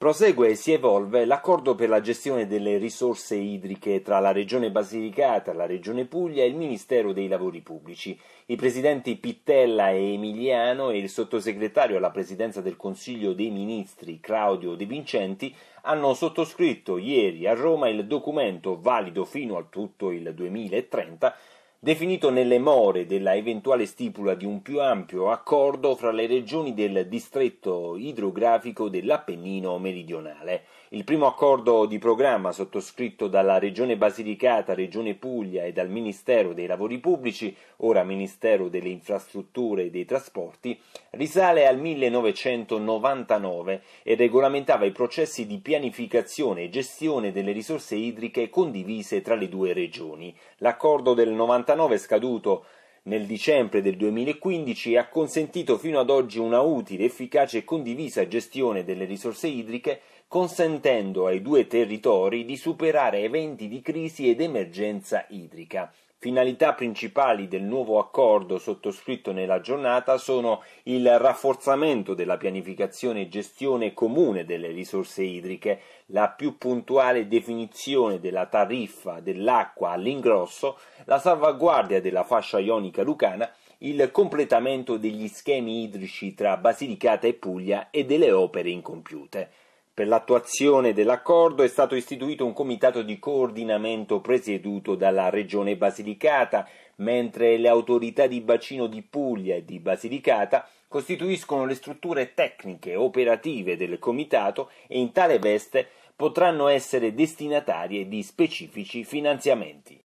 Prosegue e si evolve l'accordo per la gestione delle risorse idriche tra la Regione Basilicata, la Regione Puglia e il Ministero dei Lavori Pubblici. I presidenti Pittella e Emiliano e il sottosegretario alla presidenza del Consiglio dei Ministri Claudio De Vincenti hanno sottoscritto ieri a Roma il documento valido fino a tutto il 2030 definito nelle more della eventuale stipula di un più ampio accordo fra le regioni del distretto idrografico dell'Appennino meridionale. Il primo accordo di programma sottoscritto dalla Regione Basilicata, Regione Puglia e dal Ministero dei Lavori Pubblici, ora Ministero delle Infrastrutture e dei Trasporti, risale al 1999 e regolamentava i processi di pianificazione e gestione delle risorse idriche condivise tra le due regioni. L'accordo del 99 49 scaduto nel dicembre del 2015 e ha consentito fino ad oggi una utile, efficace e condivisa gestione delle risorse idriche, consentendo ai due territori di superare eventi di crisi ed emergenza idrica. Finalità principali del nuovo accordo sottoscritto nella giornata sono il rafforzamento della pianificazione e gestione comune delle risorse idriche, la più puntuale definizione della tariffa dell'acqua all'ingrosso, la salvaguardia della fascia ionica lucana, il completamento degli schemi idrici tra Basilicata e Puglia e delle opere incompiute. Per l'attuazione dell'accordo è stato istituito un comitato di coordinamento presieduto dalla Regione Basilicata, mentre le autorità di bacino di Puglia e di Basilicata costituiscono le strutture tecniche operative del comitato e in tale veste potranno essere destinatarie di specifici finanziamenti.